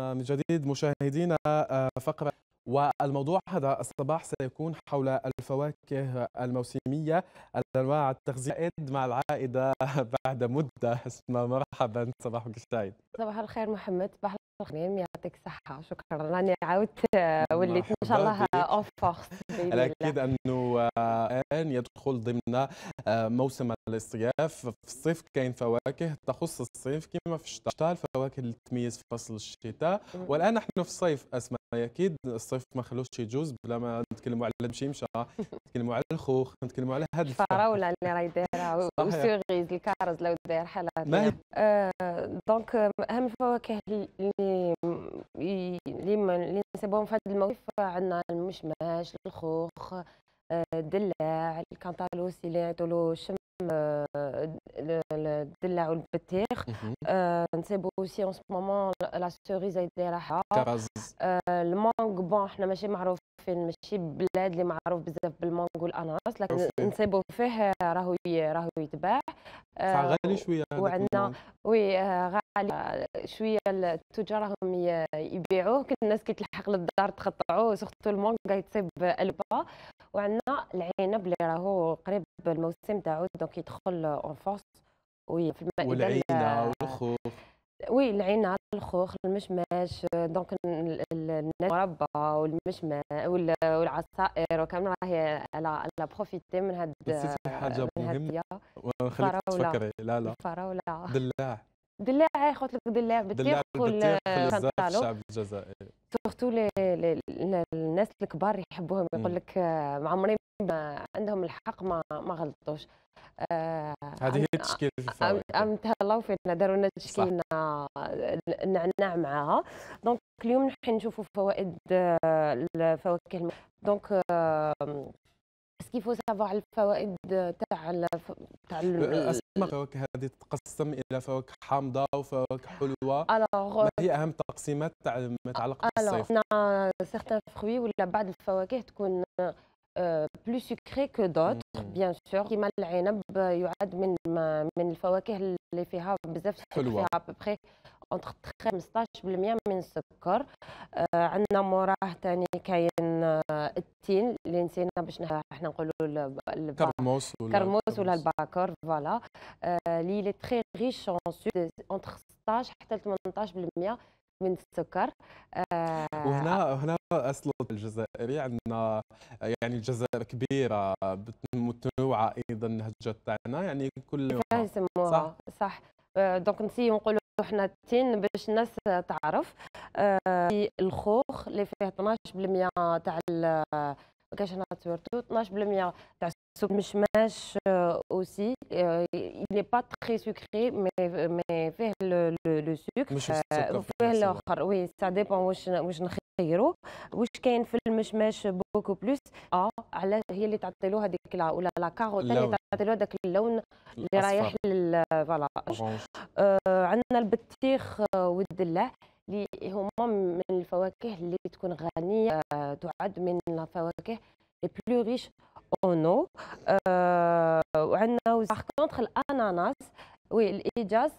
من جديد مشاهدينا آه، فقرة والموضوع هذا الصباح سيكون حول الفواكه الموسمية الأنواع التغذية مع العائدة بعد مدة مرحبا صباحك السعيد صباح الخير محمد تمام يعطيك الصحة شكرا راني عاودت وليت إن شاء الله أون فورس اكيد أنه الآن يدخل ضمن موسم الاصطياف في الصيف كاين فواكه تخص الصيف كما في الشتاء الفواكه اللي تميز في فصل الشتاء والآن نحن في الصيف أسماء اكيد الصيف ما خلوش يجوز بلا ما نتكلموا على المشيمشه نتكلموا على الخوخ نتكلموا على هاد الفراوله اللي راهي دايره وسيغيز الكارز لو داير حالات آه دونك اهم الفواكه اللي اللي نسبوهم في هذا الموسم عندنا المشماش الخوخ آه، الدلاع الكانتالوس اللي يعيطوا له شم آه، البلع والبتيخ آه نسيبوا aussi en لا moment la cerise راحة المانغ بون حنا ماشي معروفين ماشي بلاد اللي معروف بزاف بالمانغ والاناناس لكن نسيبوا فيه راهو راهو يتباع آه، غالي شويه وعندنا وي آه، غالي شويه التجار راهم يبيعوه كل الناس كي تلحق للدار تقطعوه سورتو المانغ يتصيب البا وعندنا العنب اللي راهو قريب الموسم تاعو دونك يدخل اون فورس وي والعينه والخوخ وي العينه الخوخ المشمش دونك المربى والمشماش والعصائر وكامل راهي على لا بروفيتي من هاد بس في حاجه مهمه وخليك تفكري لا لا الفراوله دلاع خوت لك دلاع بطيخ الشعب آه، الجزائري سورتو الناس الكبار يحبوهم يقول لك آه، مع عمري ما عندهم الحق ما ما غلطوش آه هذه هي التشكيل ام تهلاو فينا داروا لنا تشكيلنا النعناع معاها دونك اليوم نحن نشوفوا فوائد آه، الفواكه دونك اسكي فو سافوار الفوائد تاع الف... تاع أه، أه، اسماء الفواكه هذه تتقسم الى فواكه حامضه وفواكه أه، حلوه الوغ ما هي اهم تقسيمات تاع ما يتعلق بالصيف الوغ سيغتان فروي ولا بعض الفواكه تكون بلو سكري كو دوت بيان سور كيما العنب يعد من من الفواكه اللي فيها بزاف حلوه فيها ابوبخي 15% من السكر آه عندنا موراه ثاني كاين آه، التين اللي نسينا باش احنا نقولوا الكرموس ولا كرموس ولا الباكر فوالا آه، لي لي تري ريش اون 16 حتى 18% من السكر آه وهنا هنا اصل الجزائري عندنا يعني الجزائر كبيره متنوعه ايضا النهجه تاعنا يعني كل يوم صح صح آه، دونك نسيو نقولوا احنا باش الناس تعرف آه، في الخوخ اللي فيه 12% تاع كاش ناتورتو 12% تاع السكر مشماش اوسي ني با تري سكري مي مي فيه لو لو سكر فيه الاخر وي سا ديبون واش واش غيره واش كاين في المشماش بوكو بلوس اه على هي اللي تعطي له هذيك ولا لا كاروت اللي تعطي له داك اللون اللي رايح فوالا آه عندنا البطيخ آه، والدلع اللي هما من الفواكه اللي تكون غنيه آه تعد من الفواكه لي بلو ريش اونو آه وعندنا باغ كونتخ الاناناس والايجاز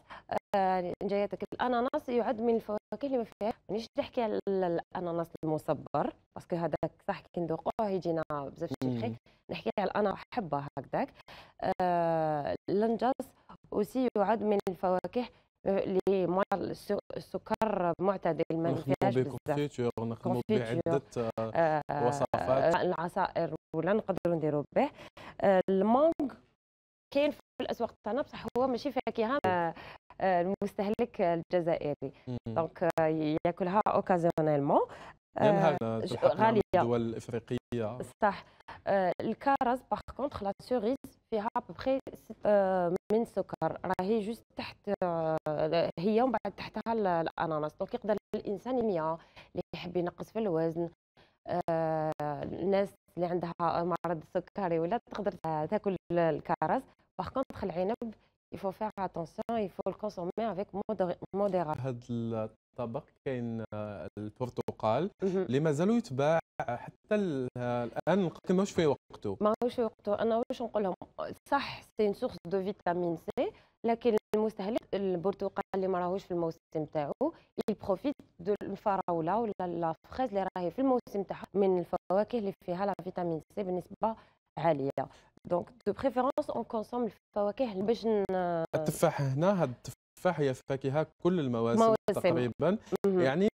آه، جايتك الاناناس يعد من الفواكه اللي ما فيها مانيش نحكي على الاناناس المصبر باسكو هذاك صح كي نذوقوه يجينا بزاف شيخي نحكي على انا حبه هكذاك آه، الانجاز اوسي يعد من الفواكه آه، اللي مع السكر معتدل ما فيهاش بزاف نخدموا بعده وصفات العصائر ولا نقدروا نديروا به المانغ كاين في الاسواق تاعنا بصح هو ماشي فاكهه آه، آه، المستهلك الجزائري دونك آه، ياكلها اوكازيونيلمون غاليه الدول الافريقيه صح الكرز باغ كونتخ لا سوريز فيها بخي من سكر راهي جوست تحت هي ومن بعد تحتها الاناناس دونك يقدر الانسان يميا اللي يحب ينقص في الوزن الناس اللي عندها مرض السكري ولا تقدر تاكل الكرز باغ كونطخ العنب, يفو faut اتونسيون يفو الكونسومي افيك le هذا الطبق كاين البرتقال اللي مازال يتباع حتى الان لقيت ماهوش في وقته ماهوش في وقته انا واش نقول لهم صح سي سورس دو فيتامين سي لكن المستهلك البرتقال اللي ما راهوش في الموسم تاعو يبروفيت دو الفراوله ولا لا فريز اللي راهي في الموسم تاعها من الفواكه اللي فيها لا فيتامين سي بنسبه عاليه دونك دو بريفيرونس اون كونسوم الفواكه باش التفاح هنا هاد التفاح هي فاكهه كل المواسم تقريبا يعني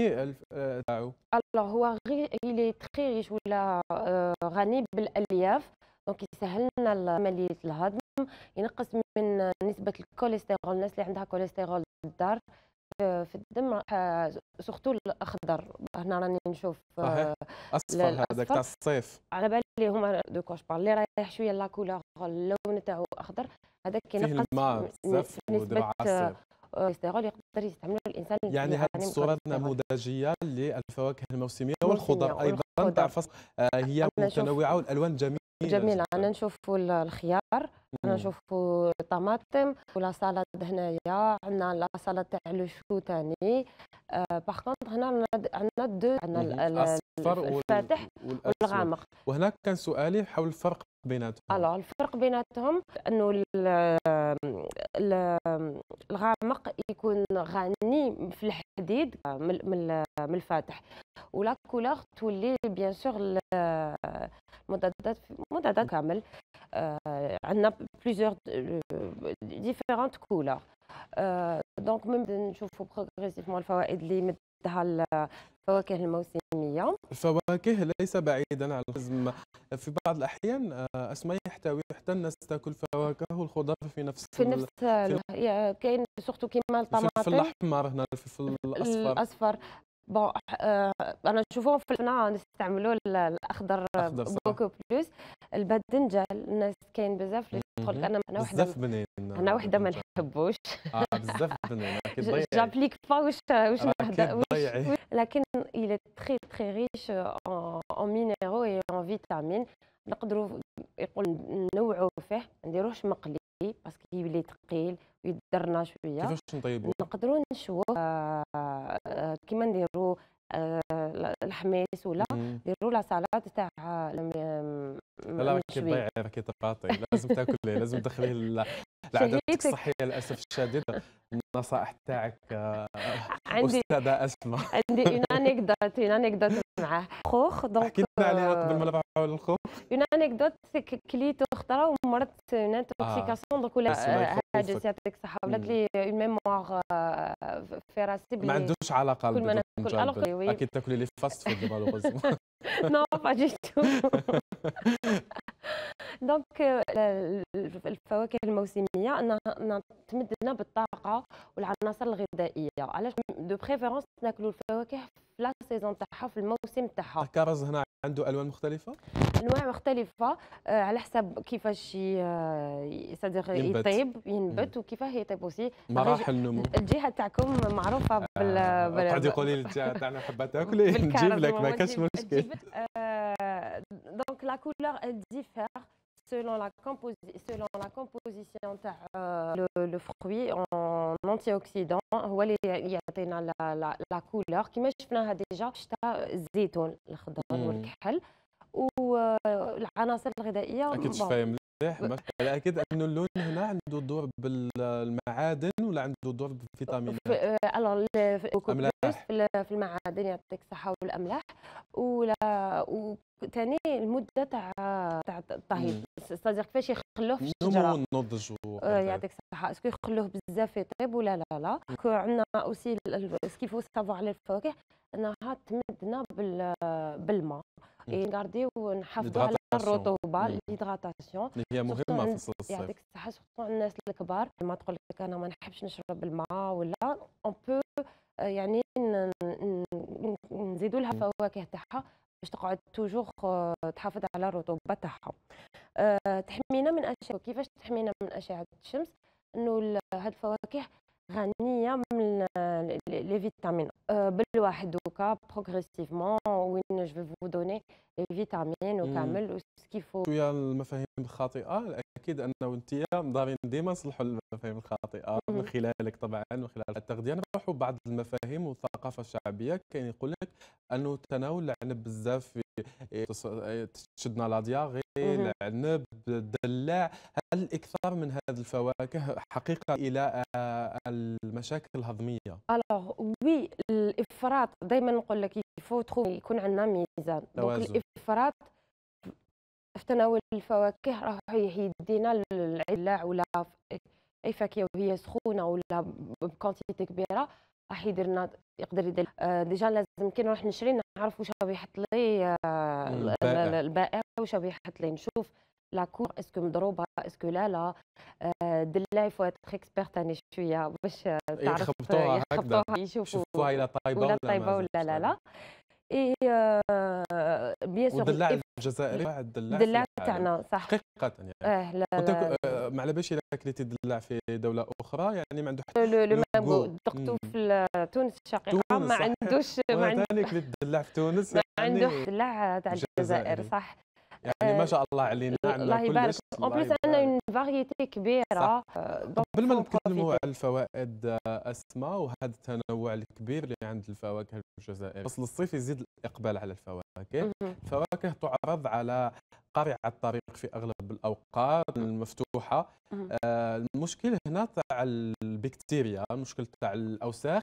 آه، تاعو الوغ هو غي لي تري ريش ولا آه، غني بالالياف دونك يسهل لنا عمليه الهضم ينقص من نسبه الكوليسترول الناس اللي عندها كوليسترول الدار في الدم سورتو الاخضر هنا راني نشوف آه، اصفر هذاك تاع الصيف على بالي هما دو كوش بار اللي رايح شويه لا كولور اللون تاعو اخضر هذاك كينقص بزاف آه، يقدر يستعمله الانسان يعني هذه يعني الصوره النموذجيه للفواكه الموسميه والخضر ايضا تاع الفصل آه، هي متنوعه والالوان جميله جميل انا نشوفوا الخيار انا نشوفوا الطماطم ولا سلطه هنايا عندنا لا سلطه تاع لو شو ثاني باغ آه، كونت هنا عندنا دو عندنا الفاتح والغامق وهناك كان سؤالي حول الفرق بيناتهم الو الفرق بيناتهم انه الغامق يكون غني في الحديد من الفاتح ولا كولور تولي بيان سور المضادات مضادات كامل عندنا بليزيور ديفيرونت كولور دونك ميم نشوفوا بروغريسيفمون الفوائد اللي مدها الفواكه الموسميه الفواكه ليس بعيدا عن الخزم في بعض الاحيان اسماء يحتوي حتى الناس تاكل فواكه والخضار في نفس في نفس كاين سورتو كيما الطماطم في الاحمر هنا في الاصفر الاصفر بون انا نشوفوهم في الفنا نستعملوا الاخضر بوكو بلوس البدنجه الناس كاين بزاف اللي تقول انا انا وحده بزاف بنين انا وحده ما نحبوش اه بزاف بنين جابليك با واش واش نهضر لكن الى تري تري ريش اون مينيرو اي اون فيتامين نقدروا يقول نوعوا فيه ما نديروهش مقلي باسكو يولي ثقيل ويدرنا شويه كيفاش نطيبوه نقدروا نشوه آه، آه، كيما نديروا الحميس آه، ولا نديروا لا سالاد تاع لا لا راكي ضايعه راكي تقاطعي لازم تاكلي لازم تدخليه العادات الصحيه للاسف الشديد النصائح تاعك آه، عندي استاذه اسماء عندي اون انكدوت اون معاه خوخ دونك حكيت عليها آه، قبل ما نبعثوا للخوخ اون انكدوت كليته خطره ومرت اون انتوكسيكاسيون دونك ولا آه، حاجه سيعطيك الصحه ولات لي اون ميموار في راسي ما عندوش علاقه كل ما ناكل اكيد تاكلي لي فاست فود مالوغوزمون نو با جي تو دونك الفواكه euh, الموسميه انها تمدنا بالطاقه والعناصر الغذائيه علاش دو بريفيرونس ناكلوا الفواكه في لا سيزون تاعها في الموسم تاعها الكرز هنا عنده الوان مختلفه انواع مختلفه آه على حسب كيفاش آه يطيب ينبت وكيفاه يطيب اوسي مراحل النمو الجهه تاعكم معروفه آه بال قاعد يقولي لي الجهه تاعنا حبات تاكلي نجيب لك ما كاش مشكل دونك لا كولور ديفير selon la, selon la composition euh, le, fruit en antioxydant, il y a la, couleur qui m'a déjà un euh, zéton, le ou hmm. euh, صحيح اكيد انه اللون هنا عنده دور بالمعادن ولا عنده دور بالفيتامينات في, الاملاح آه، في المعادن يعطيك الصحه والاملاح ولا وثاني المده تاع تاع الطهي صديق كيفاش يخلوه في الشجره نمو النضج آه، يعطيك الصحه اسكو يخلوه بزاف يطيب ولا لا لا عندنا اوسي سكيفو سافوار على انها تمدنا بالماء نقارديو ونحافظوا على الرطوبه ليدغاتاسيون هي مهمه في الصيف يعطيك الصحه سورتو الناس الكبار ما تقول لك انا ما نحبش نشرب الماء ولا اون بو يعني نزيدوا لها فواكه تاعها باش تقعد توجور تحافظ على الرطوبه تاعها تحمينا من اشعه كيفاش تحمينا من اشعه الشمس انه هاد الفواكه غنيه من لي فيتامين euh, بالواحد دوكا بروغريسيفمون وين جو فو دوني لي فيتامين وكامل وسكيفو شويه المفاهيم الخاطئه الاكيد انه انت دارين ديما نصلحوا المفاهيم الخاطئه من خلالك طبعا من خلال التغذيه نروحوا بعض المفاهيم والثقافه الشعبيه كاين يقول لك انه تناول العنب بزاف في إيه، إيه، تشدنا لا دياغي العنب الدلاع هل الاكثار من هذه الفواكه حقيقه الى آه، المشاكل الهضميه الوغ وي الافراط دائما نقول لك يفو يكون عندنا ميزان دونك الافراط في تناول الفواكه راه يدينا للعلاع ولا اي فاكهه وهي سخونه ولا بكونتيتي كبيره راح يديرنا يقدر يدير آه، ديجا لازم كي نروح نشري نعرف واش راه يحط لي آه، البائع واش راه يحط لي نشوف لا كور اسكو مضروبه اسكو لا لا آه، دلاي فوا تخ اكسبير ثاني شويه باش إيه، تعرف يخبطوها هكذا يشوفوها الى طايبه ولا طايبه ولا لا لا, لا. اي آه، بيان سور الدلاع إيه، الجزائري الدلاع تاعنا صح حقيقه يعني اه لا, لا, ما آه، على باليش الا كليتي الدلاع في دوله اخرى يعني ما عنده لو لو مابو دقتو في تونس الشقيقه ما عندوش ما عندوش كليت الدلاع في تونس ما يعني عنده الدلاع تاع الجزائر صح يعني ما آه، شاء الله علينا عندنا الله يبارك اون بليس عندنا اون فاريتي كبيره قبل آه، ما نتكلموا على الفوائد اسماء وهذا التنوع الكبير اللي عند الفواكه الجزائريه فصل الصيف يزيد الاقبال على الفواكه الفواكه تعرض على قارعة الطريق في أغلب الأوقات المفتوحة آه المشكل هنا تاع البكتيريا المشكل تاع الأوساخ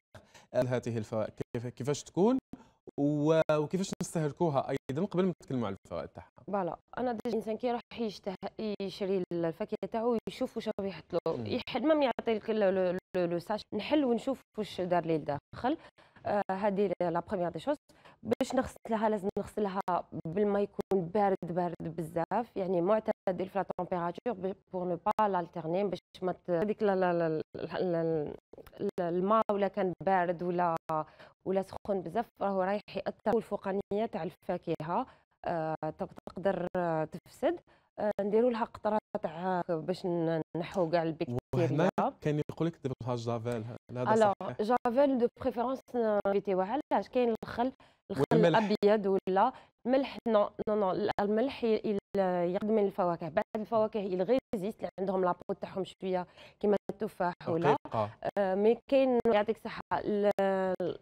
هذه الفواكه كيفاش تكون وكيفاش نستهلكوها ايضا قبل ما نتكلموا على الفوائد تاعها فوالا انا ديجا الانسان كي يروح يشته... يشري الفاكهه تاعو يشوف واش راه يحط له يحد ما يعطي لك لو ساش نحل ونشوف واش دار لي الداخل آه، هذه لا بروميير دي شوز باش نغسلها لازم نغسلها بالماء يكون بارد بارد بزاف يعني معتدل في لا تمبيراتور بور نو با لالتيرني باش ما هذيك الماء ولا كان بارد ولا ولا سخون بزاف راهو رايح ياثر الفوقانيه تاع الفاكهه آه، تقدر تفسد آه، نديروا لها قطره تاع باش نحو كاع البكتيريا كان يقول لك دير لها جافيل هذا صحيح جافيل دو بريفيرونس نفيتيوها علاش كاين الخل الخل الابيض ولا الملح نو نو نو الملح يقدم من الفواكه بعض الفواكه يلغيزيست اللي يعني عندهم لابو تاعهم شويه كيما التفاح ولا آه مي كاين يعطيك الصحه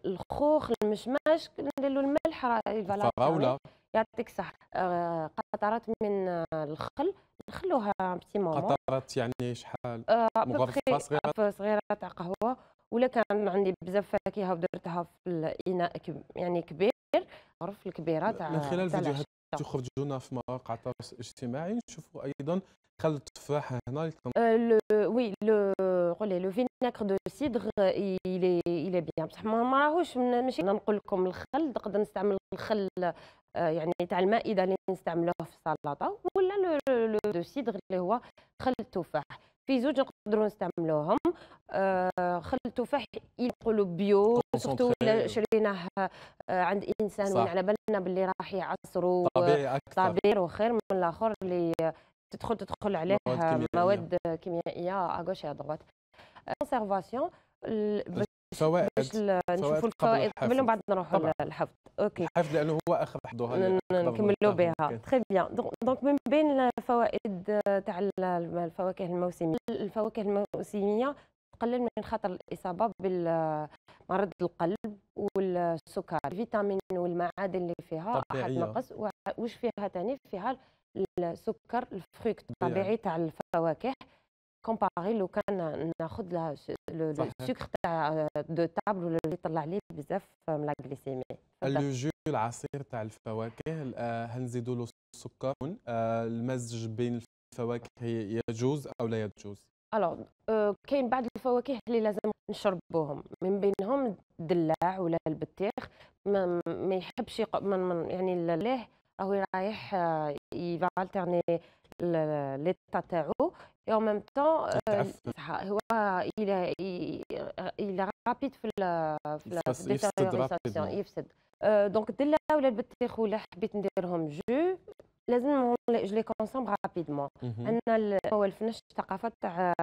الخوخ المشمش ندير له الملح راه فراوله يعطيك صح آه، قطرات من الخل نخلوها بتي مومون قطرات يعني شحال مغرفه آه، صغيره صغيره تاع قهوه ولا كان عندي بزاف فاكهه ودرتها في الاناء يعني كبير غرف الكبيره تاع من خلال فيديوهات تخرجونا في مواقع التواصل الاجتماعي نشوفوا ايضا خل التفاح هنا وي لو euh, قولي لو فينيكر دو سيدر ايلي ايلي بيان بصح ما راهوش ماشي نقول لكم الخل نقدر نستعمل الخل آه، يعني تاع المائده اللي نستعملوه في السلطه ولا لو دو سيدر اللي هو خل التفاح في زوج نقدروا نستعملوهم آه خل يقولوا بيو سورتو شريناه آه، عند انسان وين على بالنا باللي راح يعصروا آه، طبيعي وخير من الاخر اللي تدخل تدخل عليه مواد كيميائيه, مواد كيميائية اغوش يا دروات كونسيرفاسيون باش فوائد باش نشوفوا الفوائد قبل بعد نروحوا للحفظ اوكي الحفظ لانه هو اخر حضوها نكملوا بها تري بيان دونك من بين الفوائد تاع الفواكه الموسميه الفواكه الموسميه تقلل من خطر الاصابه بالمرض القلب والسكر الفيتامين والمعادن اللي فيها احد نقص واش فيها ثاني فيها السكر الفروكت الطبيعي تاع الفواكه كومباري لو كان ناخذ لها السكر تاع دو تابل ولا اللي يطلع لي بزاف من لا لو جو العصير تاع الفواكه هنزيدوا له السكر المزج بين الفواكه يجوز او لا يجوز الوغ كاين بعض الفواكه اللي لازم نشربوهم من بينهم الدلاع ولا البطيخ ما, ما يحبش يق... من من يعني ليه راهو رايح يفالترني ليطا تاعو اي اون ميم طون هو الى الى رابيد في في في يفسد دونك دلا ولا البطيخ ولا حبيت نديرهم جو لازم جو لي كونسوم رابيدمون عندنا ما والفناش الثقافه تاع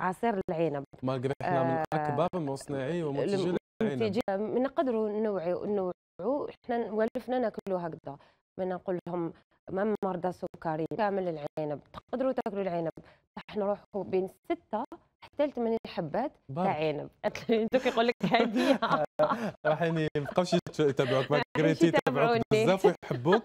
عصير العنب مالغري حنا من اكبر مصنعي ومنتجي العنب نقدروا نوعي نوعوا حنا والفنا ناكلوا هكذا ما نقول لهم من مرضى سكري كامل العنب تقدروا تاكلوا العنب صح نروحوا بين ستة حتى ثمانية حبات تاع عنب انتو كيقول لك هديه راح يعني ما بقاوش يتابعوك ما كريتي يتابعوك بزاف ويحبوك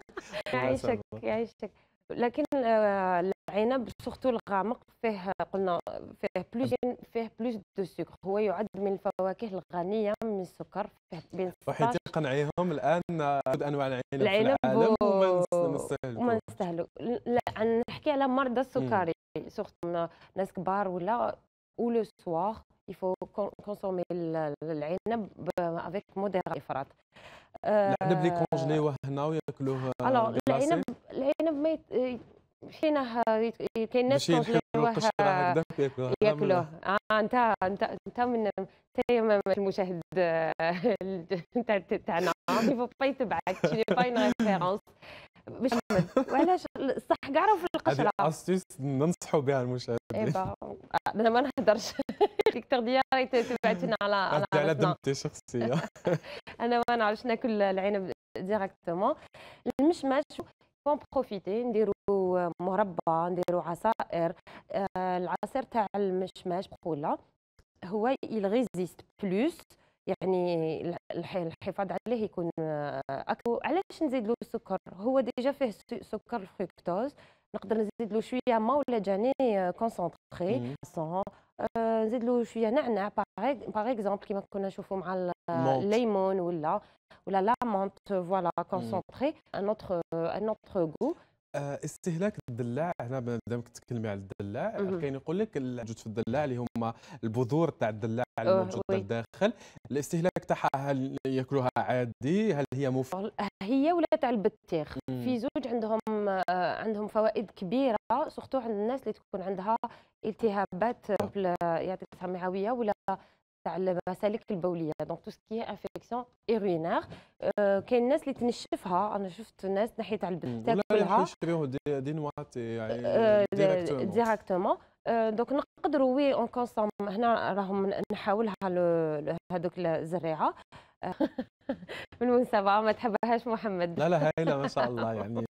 يعيشك يعيشك لكن آه، العنب سورتو الغامق فيه قلنا فيه بلوس فيه بلوس دو سكر هو يعد من الفواكه الغنيه من السكر فيه بين وحيت قنعيهم الان انواع العنب, العنب في العالم و... وما نستاهلوا لا نحكي على مرضى السكري سورتو ناس كبار ولا ولو سواغ il faut consommer العنب افيك موديرا افراط العنب اللي آه، كونجليوه هنا وياكلوه العنب العنب ما حينه كاين ناس كونجليوه ياكلوه اه انت انت انت من انت المشاهد آه، تاعنا il faut pas يتبعك tu n'es pas une باش وعلاش الصح كاع راهو في القشره هذه استيس ننصحوا بها المشاهدين ايوا آه، انا ما نهدرش ديك التغذيه راهي لنا على على على ذمتي شخصيه انا ما نعرفش ناكل العنب ديريكتومون المشمش بون بروفيتي نديرو مربى نديرو عصائر آه، العصير تاع المشماش بقوله هو يل ريزيست بلوس يعني الحفاظ عليه يكون اكثر علاش نزيد له السكر هو ديجا فيه سكر الفركتوز نقدر نزيد له شويه ما ولا جاني كونسونطري آه، نزيد له شويه نعناع باغ اكزومبل كيما كنا نشوفوا مع الليمون ولا ولا لامونت فوالا كونسونطري ان اوتر ان اوتر غو آه، استهلاك الدلاع هنا مادام تتكلمي على الدلاع كاين يقول لك الموجود في الدلاع اللي هما البذور تاع الدلاع الموجود الداخل الاستهلاك تاعها هل ياكلوها عادي هل هي مفيده هي ولا تاع البطيخ في زوج عندهم آه، عندهم فوائد كبيره سورتو عند الناس اللي تكون عندها التهابات يعطيك معويه ولا تاع المسالك البوليه دونك تو سكي انفيكسيون ايروينار كاين الناس اللي تنشفها انا شفت الناس ناحيه تاع البنت تاكلها يشريوه دي, دي نوات يعني ديريكتومون دونك نقدروا وي اون كونسوم هنا راهم نحاولها هذوك الزريعه بالمناسبه ما تحبهاش محمد لا لا هايله ما شاء الله يعني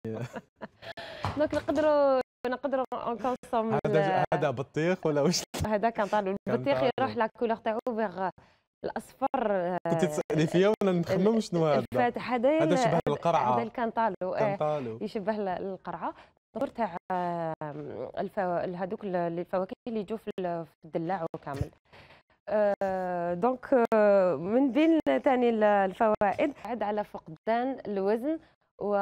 دونك نقدروا نقدروا نكونسوم هذا هذا بطيخ ولا وش هذا كان طالع البطيخ يروح لك كولور تاعو فيغ الاصفر آه، كنت تسالي فيا وانا نخمم شنو هذا الفاتح هذا هذا شبه القرعه هذا كان طالو إيه، يشبه القرعه الدور تاع هذوك الفواكه اللي يجوا في الدلاع وكامل آه، دونك آه، من بين ثاني الفوائد عاد على فقدان الوزن و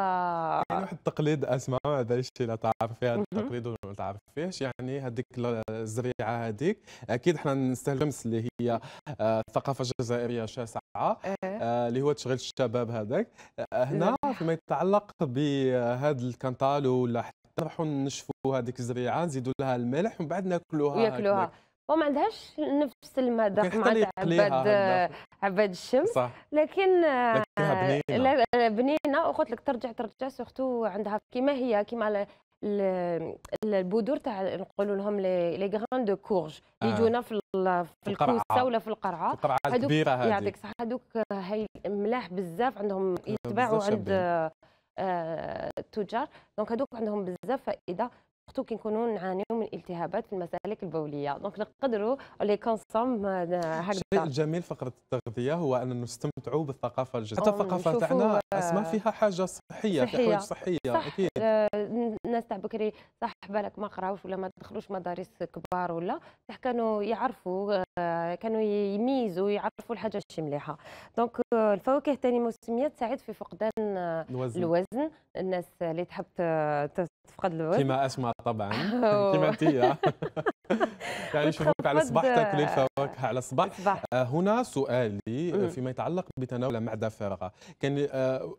يعني واحد التقليد اسماء هذا الشيء لا تعرف فيه هذا التقليد وما تعرف فيهش يعني هذيك الزريعه هذيك اكيد حنا نستلمس اللي هي آه، الثقافه الجزائريه شاسعه إيه. آه، اللي هو تشغيل الشباب هذاك آه، هنا إيه. فيما يتعلق بهذا الكانتالو ولا حتى نروحوا نشفوا هذيك الزريعه نزيدوا لها الملح ومن بعد ناكلوها ياكلوها وما عندهاش نفس المذاق مع عباد عباد الشمس لكن آه، بنينه بنينه وقلت لك ترجع ترجع سورتو عندها كيما هي كيما البذور تاع نقولوا لهم لي غران دو كورج اللي آه. يجونا في في الكوسه ولا في القرعه القرعه الكبيره هذه يعطيك صح هذوك هاي ملاح بزاف عندهم يتباعوا عند التجار آه، دونك هذوك عندهم بزاف فائده وقتو كنكونوا نعانيو من التهابات في المسالك البوليه دونك نقدروا لي كونسوم هكذا الشيء الجميل فقره التغذيه هو ان نستمتعوا بالثقافه الجديده حتى الثقافه تاعنا آه، اسماء فيها حاجه صحيه في حوايج صحيه اكيد آه، الناس تاع بكري صح بالك ما قراوش ولا ما دخلوش مدارس كبار ولا صح كانوا يعرفوا آه، كانوا يميزوا يعرفوا الحاجه الشي مليحه دونك الفواكه ثاني موسميه تساعد في فقدان الوزن. الوزن الناس اللي تحب تفقد الوزن كما اسماء طبعا كما انت آه. يعني شوفوك على صباحك تاكلي الفواكه على الصباح آه، هنا سؤالي آه، فيما يتعلق بتناول معده فارغه كان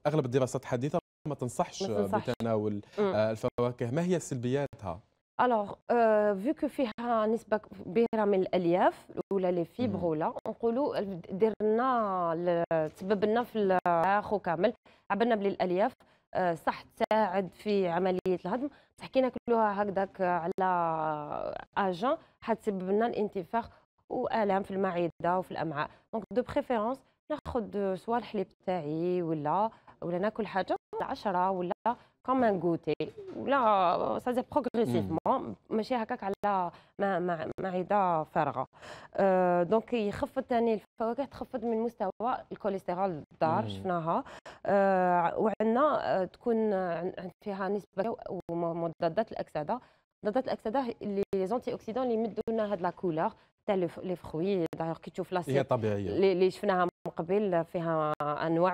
اغلب الدراسات الحديثه ما تنصحش بتناول الفواكه ما هي سلبياتها الوغ فيو كو فيها نسبه كبيره من الالياف ولا لي فيبر ولا نقولوا دير لنا تسبب لنا في الاخ وكامل عبرنا بالالياف آه، صح تساعد في عمليه الهضم تحكينا كي ناكلوها هكذاك على اجون حتسبب لنا الانتفاخ والام في المعده وفي الامعاء دونك دو بريفيرونس ناخذ سوا الحليب تاعي ولا ولا ناكل حاجه 10 ولا كوم ان غوتي ولا سازي بروغريسيفمون ماشي هكاك على معده فارغه أه دونك يخفض ثاني الفواكه تخفض من مستوى الكوليسترول الدار شفناها أه وعندنا آه، تكون فيها نسبه ومضادات الاكسده مضادات الاكسده اللي لي زونتي اوكسيدون اللي يمدوا لنا هاد لا كولور تاع لي فخوي دايوغ كي تشوف لاسيت هي طبيعيه اللي شفناها من قبل فيها انواع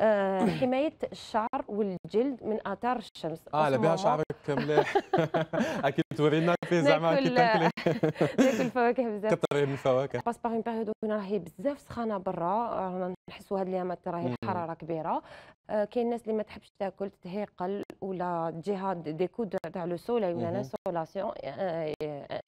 آه، حمايه الشعر والجلد من اثار الشمس اه بها شعرك مليح اكيد تورينا في زعما كي تاكلي ناكل فواكه بزاف كثر من الفواكه باس باغ اون بيريود وين راهي بزاف سخانه برا آه، رانا نحسوا هاد الايام راهي الحراره كبيره آه، كاين الناس اللي ما تحبش تاكل تهيقل ولا تجيها دي كود تاع لو سولاي ولا انسولاسيون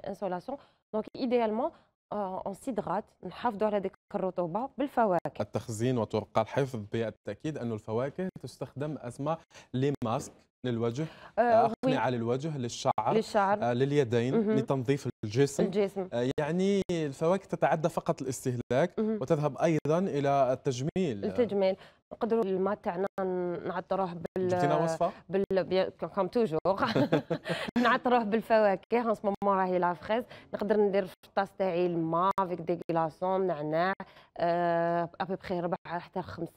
انسولاسيون دونك ايديالمون اون آه، سيدرات نحافظوا على ديك الرطوبه بالفواكه التخزين وطرق الحفظ بالتاكيد أن الفواكه تستخدم اسماء لماسك للوجه آه، آه، اقنعه للوجه للشعر, للشعر. آه، لليدين مه. لتنظيف الجسم, الجسم. يعني الفواكه تتعدى فقط الاستهلاك مه. وتذهب ايضا الى التجميل التجميل نقدروا الماء تاعنا نعطروه بال وصفه؟ بال كوم توجور نعطروه بالفواكه اون سمومون راهي لافريز نقدر ندير في الطاس تاعي الماء افيك دي كلاسون نعناع ابري ربع حتى خمس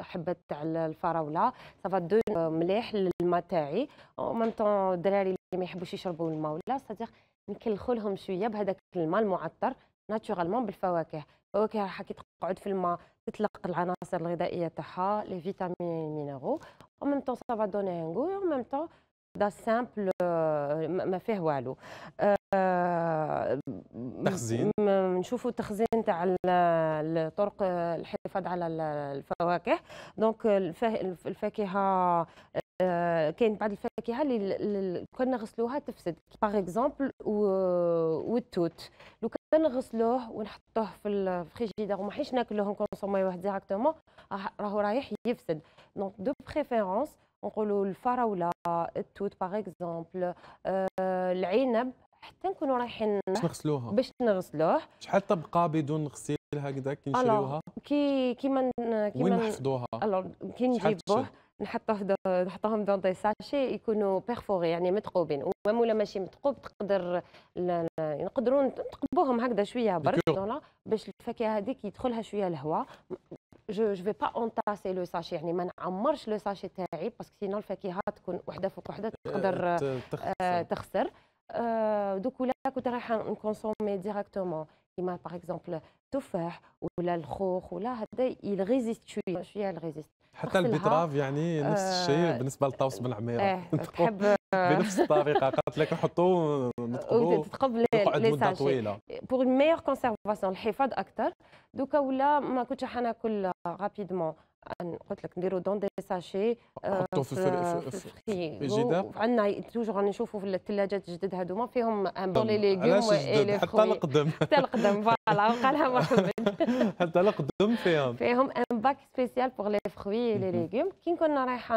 حبات تاع الفراوله صافا دو مليح للماء تاعي ومام طون الدراري اللي ما يحبوش يشربوا الماء ولا صديق نكلخو لهم شويه بهذاك الماء المعطر ناتورالمون بالفواكه فواكه راح كي تقعد في الماء تطلق العناصر الغذائيه تاعها لي فيتامين مينيرو او ميم طون سافا دوني ان غو او ميم طون دا سامبل ما فيه والو آه، تخزين نشوفوا التخزين تاع الطرق الحفاظ على الفواكه دونك الفاكهه آه، كاين بعض الفاكهه اللي كنا نغسلوها تفسد باغ اكزومبل والتوت لو كان نغسلوه ونحطوه في الفريجيدير وما حيش ناكلوه نكونسوميه واحد ديراكتومون راهو رايح يفسد دونك دو بريفيرونس نقولوا الفراوله التوت باغ اكزومبل آه، العنب حتى نكونوا رايحين باش نغسلوها باش نغسلوه شحال طبقه بدون غسيل هكذا كي نشريوها كي كيما كيما وين نحفظوها كي نجيبوه نحطوه نحطوهم دون دي ساشي يكونوا بيرفوري يعني مثقوبين ومام ولا ماشي مثقوب تقدر نقدروا نتقبوهم هكذا شويه برك باش الفاكهه هذيك يدخلها شويه الهواء جو جو في با اونتاسي لو ساشي يعني ما نعمرش لو ساشي تاعي باسكو سينو الفاكهه تكون وحده فوق وحده أه، تقدر أه، تخسر, تخسر أه، دوك ولا كنت رايحه نكونسومي ديراكتومون كيما باغ اكزومبل التفاح ولا الخوخ ولا هذا يل ريزيست شويه شويه ريزيست حتى البيتراف يعني نفس الشيء آه، بالنسبه للطوس عميره آه تحب بنفس الطريقه قالت لك نحطو نتقبوه تتقب مده طويله بوغ اون ميور كونسيرفاسيون الحفاظ اكثر دوكا ولا ما كنتش حناكل رابيدمون قلت لك نديرو دون دي ساشي آه، حطوا في الجدار عندنا توجور راني نشوفوا في الثلاجات الجدد هذوما فيهم ان بون لي ليغيوم حتى القدم حتى القدم فوالا وقالها محمد حتى القدم فيهم فيهم ان باك سبيسيال بوغ لي فخوي لي ليغيوم كي نكون رايحه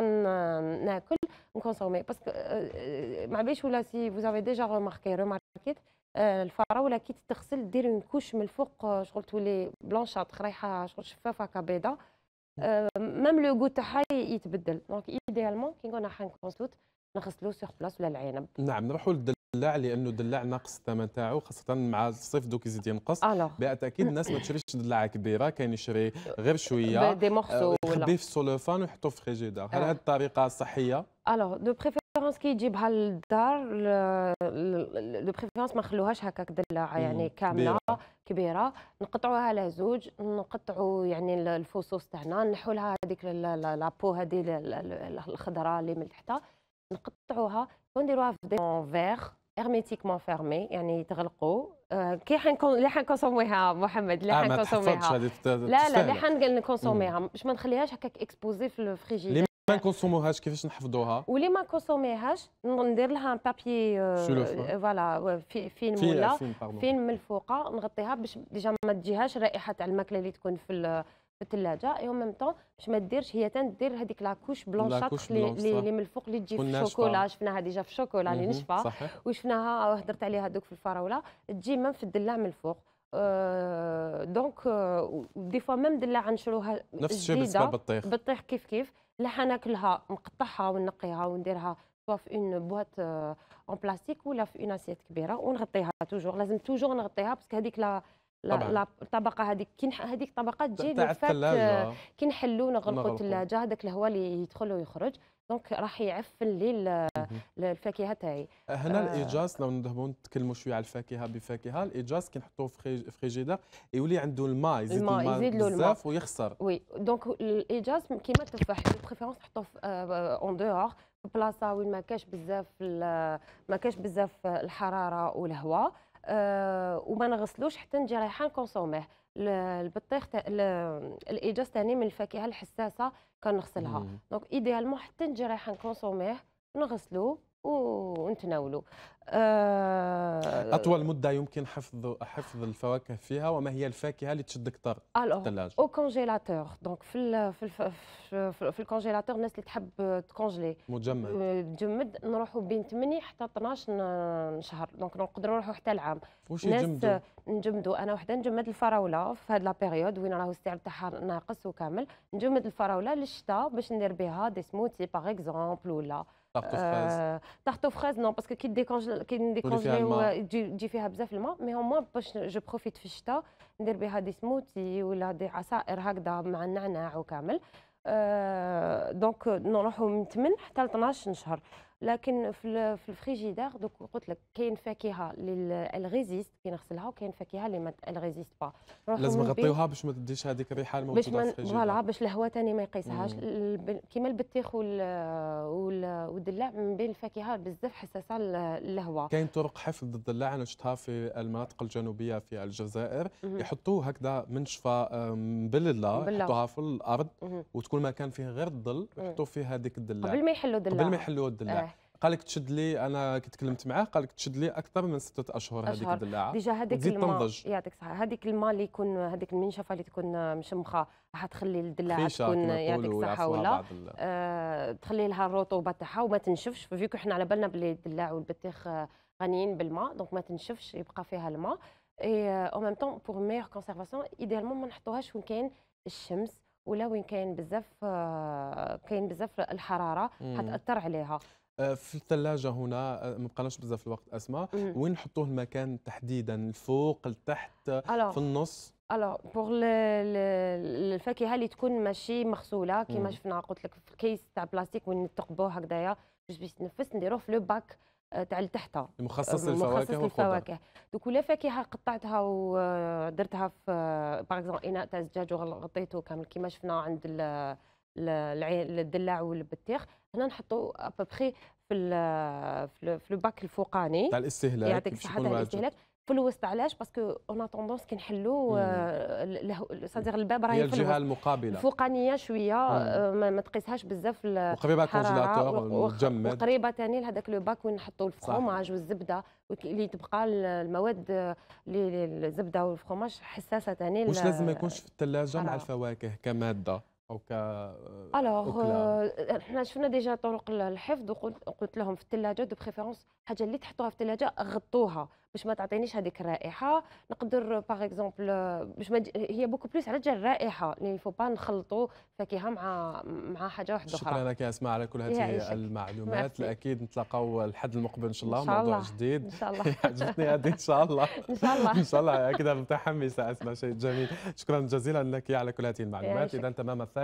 ناكل نكونسومي باسكو آه، ما بيش ولا سي فو افي ديجا روماركي روماركيت الفراوله كي تغسل دير كوش من الفوق آه، شغل تولي بلونشاط رايحه شغل شفافه كبيضه آه، ميم لو غو تاعها يتبدل دونك ايديالمون كي نكون حنكونسوت نغسلو سيغ بلاص ولا العنب نعم نروحوا للدلاع لانه الدلاع ناقص الثمن تاعو خاصه مع الصيف دوك يزيد ينقص بالتاكيد الناس ما تشريش دلاعه كبيره كاين يشري غير شويه دي مورسو آه، يخبيه في السولوفان ويحطوه في فريجيدار هل هذه الطريقه صحيه الوغ دو بريفير بريفيرونس كي يجيبها للدار لو بريفيرونس ما نخلوهاش هكاك دلاعه يعني كامله كبيره, نقطعوها على زوج نقطعوا يعني الفصوص تاعنا نحوا لها هذيك لابو هذه الخضراء اللي من تحتها نقطعوها ونديروها في دي فيغ ارميتيكمون فيرمي يعني يتغلقوا كي حنكون اللي حنكونسوميها محمد اللي حنكونسوميها لا لا اللي حنكونسوميها باش ما نخليهاش هكاك اكسبوزي في الفريجيدير ما نكونسوموهاش كيفاش نحفظوها ولي ما نكونسوميهاش ندير لها ان بابي فوالا في في المولا في من الفوقه نغطيها باش ديجا ما تجيهاش رائحه تاع الماكله اللي تكون في في الثلاجه اي اون ميم طون باش ما ديرش هي تندير هذيك لاكوش بلونشات اللي من الفوق اللي تجي في الشوكولا شفناها ديجا في الشوكولا اللي نشفى وشفناها هضرت عليها دوك في الفراوله تجي من في الدلاع من الفوق دونك دي فوا ميم دلاعه نشروها نفس الشيء بالطيخ للبطيخ بطيخ كيف كيف لها ناكلها نقطعها ونقيها ونديرها سوا في اون بواط اون بلاستيك ولا في اون اسيت كبيره ونغطيها توجور لازم توجور نغطيها باسكو هذيك لا لا الطبقه هذيك كي هذيك الطبقه تجي كي نحلو نغلقوا الثلاجه هذاك الهواء اللي يدخل ويخرج دونك راح يعفن آه، لي الفاكهه تاعي آه، هنا آه. الايجاس لو نذهبوا نتكلموا شويه على الفاكهه بفاكهه الايجاس كي نحطوه في فريجيدير يولي عنده الماء يزيد الماء يزيد له الماء بزاف ويخسر وي دونك الايجاس كيما التفاح بريفيرونس تحطوه في اون دوغ في بلاصه وين ما كاش بزاف ما كاش بزاف الحراره والهواء أه وما نغسلوش حتى نجي رايحه نكونسوميه البطيخ الايجاز تاني من الفاكهه الحساسه كنغسلها دونك ايديالمون حتى رايحه نكونسوميه نغسلو ونتناولو آه، اطول مده يمكن حفظ حفظ الفواكه فيها وما هي الفاكهه اللي تشد اكثر الثلاجه او كونجيلاتور دونك في في في الكونجيلاتور الناس اللي تحب تكونجلي مجمد مجمد آه، نروحوا بين 8 حتى 12 شهر دونك نقدروا نروحوا حتى العام واش ناس نجمدوا انا وحده نجمد الفراوله في هذه لابيريود وين راهو السعر تاعها ناقص وكامل نجمد الفراوله للشتاء باش ندير بها دي سموتي باغ اكزومبل ولا تارت فريز نو باسكو كي ديكونجل كاين دي كونجي تجي فيها بزاف الماء مي هما باش جو بروفيت في الشتاء ندير بها دي سموتي ولا دي عصائر هكذا مع النعناع وكامل أه دونك نروحوا من 8 حتى ل 12 شهر لكن في في الفريجيدار دوك قلت لك كاين فاكهه اللي ريزيست كي نغسلها وكاين فاكهه اللي ما ريزيست با لازم نغطيوها باش ما تديش هذيك الريحه الموجوده باش في فوالا باش الهواء ثاني ما يقيسهاش كيما البطيخ والدلاع من بين الفاكهه بزاف حساسه للهواء كاين طرق حفظ الدلاع انا شفتها في المناطق الجنوبيه في الجزائر يحطوه هكذا منشفه مبلله يحطوها في الارض وتكون مكان فيه غير الظل يحطوا فيه هذيك الدلاع قبل ما يحلوا الدلاع قبل ما يحلوا الدلاع آه. قال لك تشد لي انا كي تكلمت معاه قال لك تشد لي اكثر من ستة اشهر, هذيك الدلاعه ديجا هذيك الما تنضج يعطيك الصحه هذيك الماء اللي يكون هذيك المنشفه اللي تكون مشمخه راح تخلي الدلاعه تكون يعطيك الصحه ولا آه تخلي لها الرطوبه تاعها وما تنشفش فيكو حنا على بالنا باللي الدلاع والبطيخ آه، غنيين بالماء دونك ما تنشفش يبقى فيها الماء اي او ميم طون بور ميور كونسيرفاسيون ايديالمون ما نحطوهاش وين كاين الشمس ولا وين كاين بزاف آه، كاين بزاف الحراره حتاثر عليها آه، في الثلاجه هنا آه، ما بقناش بزاف الوقت اسماء وين نحطوه المكان تحديدا الفوق لتحت في النص الو بوغ الفاكهه اللي تكون ماشي مغسوله كيما شفنا قلت لك في الكيس تاع بلاستيك وين نثقبوه هكذايا باش باش تنفس نديروه في لو باك آه، تاع لتحت مخصص للفواكه مخصص للفواكه دوك ولا فاكهه قطعتها ودرتها في باغ اكزومبل اناء تاع زجاج وغطيته كامل كيما شفنا عند الدلاع والبطيخ هنا نحطوا ابوبخي في في لو الفوقاني تاع الاستهلاك يعطيك الصحه تاع الاستهلاك في الوسط علاش باسكو اون اتوندونس كي نحلوا آه، صديق الباب راهي هي الجهه المقابله الفوقانيه شويه آه، ما تقيسهاش بزاف وقريبه كونجيلاتور وتجمد وقريبه ثاني لهذاك لو باك وين نحطوا الفخوماج والزبده اللي تبقى المواد آه، اللي الزبده والفخوماج حساسه ثاني واش لازم ما يكونش في الثلاجه مع الفواكه كماده او ك الوغ euh, حنا شفنا ديجا طرق الحفظ وقلت لهم في الثلاجه دو بريفيرونس حاجه اللي تحطوها في الثلاجه غطوها باش ما تعطينيش هذيك الرائحه نقدر باغ اكزومبل باش ما هي بوكو بلوس على الرائحه يعني فو با نخلطوا فاكهه مع مع حاجه واحده اخرى شكرا لك يا اسماء على كل هذه المعلومات اكيد نتلاقاو الحد المقبل ان شاء الله موضوع جديد ان شاء الله عجبتني هذه ان شاء الله ان شاء الله ان شاء الله اكيد متحمسه اسماء شيء جميل شكرا جزيلا لك على كل هذه المعلومات اذا تمام الثاني